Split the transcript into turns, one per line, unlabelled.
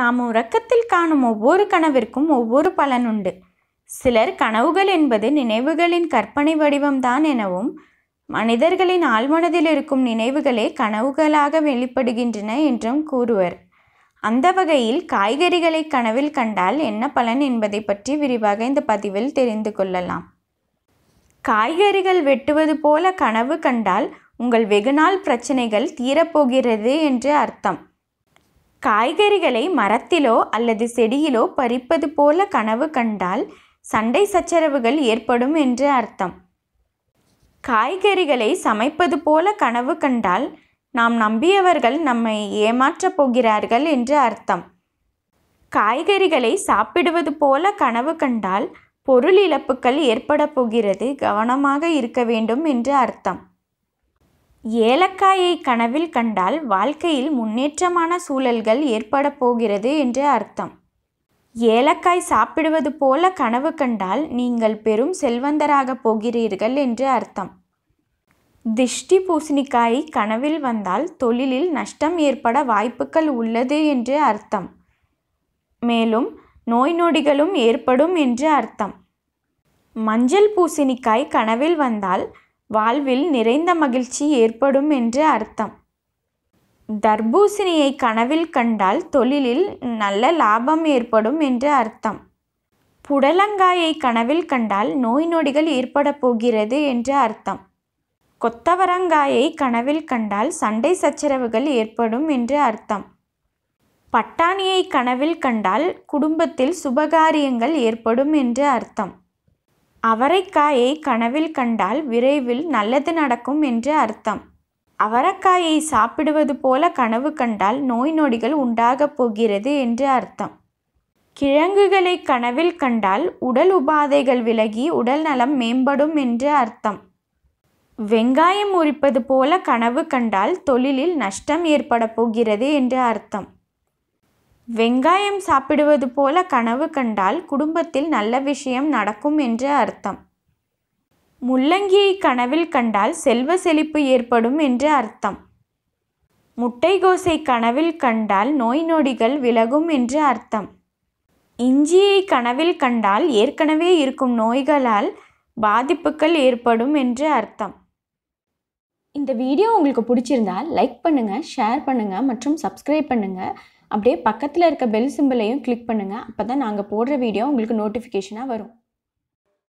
நாம் உறக்கத்தில் காணும் ஒவ்வொரு கனவிற்கும் ஒவ்வொரு பலன் உண்டு சிலர் கனவுகள் என்பது நினைவுகளின் கற்பனை வடிவம்தான் எனவும் மனிதர்களின் ஆழ்மனதில் இருக்கும் நினைவுகளே கனவுகளாக வெளிப்படுகின்றன என்றும் கூறுவர் அந்த வகையில் காய்கறிகளை கனவில் கண்டால் என்ன பலன் என்பதை பற்றி விரிவாக இந்த பதிவில் தெரிந்து கொள்ளலாம் காய்கறிகள் வெட்டுவது போல கனவு கண்டால் உங்கள் வெகுநாள் பிரச்சனைகள் தீரப்போகிறது என்று அர்த்தம் காய்கறிகளை மரத்திலோ அல்லது செடியிலோ பறிப்பது போல கனவு கண்டால் சண்டை சச்சரவுகள் ஏற்படும் என்று அர்த்தம் காய்கறிகளை சமைப்பது போல கனவு கண்டால் நாம் நம்பியவர்கள் நம்மை ஏமாற்றப் போகிறார்கள் என்று அர்த்தம் காய்கறிகளை சாப்பிடுவது போல கனவு கண்டால் பொருள் இழப்புகள் ஏற்பட போகிறது கவனமாக இருக்க வேண்டும் என்று அர்த்தம் ஏலக்காயை கனவில் கண்டால் வாழ்க்கையில் முன்னேற்றமான சூழல்கள் ஏற்பட போகிறது என்று அர்த்தம் ஏலக்காய் சாப்பிடுவது போல கனவு கண்டால் நீங்கள் பெரும் செல்வந்தராக போகிறீர்கள் என்று அர்த்தம் திஷ்டி பூசணிக்காய் கனவில் வந்தால் தொழிலில் நஷ்டம் ஏற்பட வாய்ப்புகள் உள்ளது என்று அர்த்தம் மேலும் நோய் நொடிகளும் ஏற்படும் என்று அர்த்தம் மஞ்சள் பூசணிக்காய் கனவில் வந்தால் வாழ்வில் நிறைந்த மகிழ்ச்சி ஏற்படும் என்று அர்த்தம் தர்பூசணியை கனவில் கண்டால் தொழிலில் நல்ல லாபம் ஏற்படும் என்று அர்த்தம் புடலங்காயை கனவில் கண்டால் நோய் நொடிகள் ஏற்பட போகிறது என்று அர்த்தம் கொத்தவரங்காயை கனவில் கண்டால் சண்டை சச்சரவுகள் ஏற்படும் என்று அர்த்தம் பட்டாணியை கனவில் கண்டால் குடும்பத்தில் சுபகாரியங்கள் ஏற்படும் என்று அர்த்தம் அவரைக்காயை கனவில் கண்டால் விரைவில் நல்லது நடக்கும் என்று அர்த்தம் அவரைக்காயை சாப்பிடுவது போல கனவு கண்டால் நோய் நொடிகள் உண்டாகப் போகிறது என்று அர்த்தம் கிழங்குகளை கனவில் கண்டால் உடல் உபாதைகள் விலகி உடல் நலம் மேம்படும் என்று அர்த்தம் வெங்காயம் உரிப்பது போல கனவு கண்டால் தொழிலில் நஷ்டம் ஏற்பட போகிறது என்று அர்த்தம் வெங்காயம் சாப்பிடுவது போல கனவு கண்டால் குடும்பத்தில் நல்ல விஷயம் நடக்கும் என்று அர்த்தம் முள்ளங்கியை கனவில் கண்டால் செல்வ செழிப்பு ஏற்படும் என்று அர்த்தம் முட்டைகோசை கனவில் கண்டால் நோய் நொடிகள் விலகும் என்று அர்த்தம் இஞ்சியை கனவில் கண்டால் ஏற்கனவே இருக்கும் நோய்களால் பாதிப்புகள் ஏற்படும் என்று அர்த்தம் இந்த வீடியோ உங்களுக்கு பிடிச்சிருந்தால் லைக் பண்ணுங்கள் ஷேர் பண்ணுங்கள் மற்றும் சப்ஸ்கிரைப் பண்ணுங்கள் அப்படியே பக்கத்தில் இருக்க பெல் சிம்பிளையும் கிளிக் பண்ணுங்கள் அப்போ தான் நாங்கள் போடுற வீடியோ உங்களுக்கு நோட்டிஃபிகேஷனாக வரும்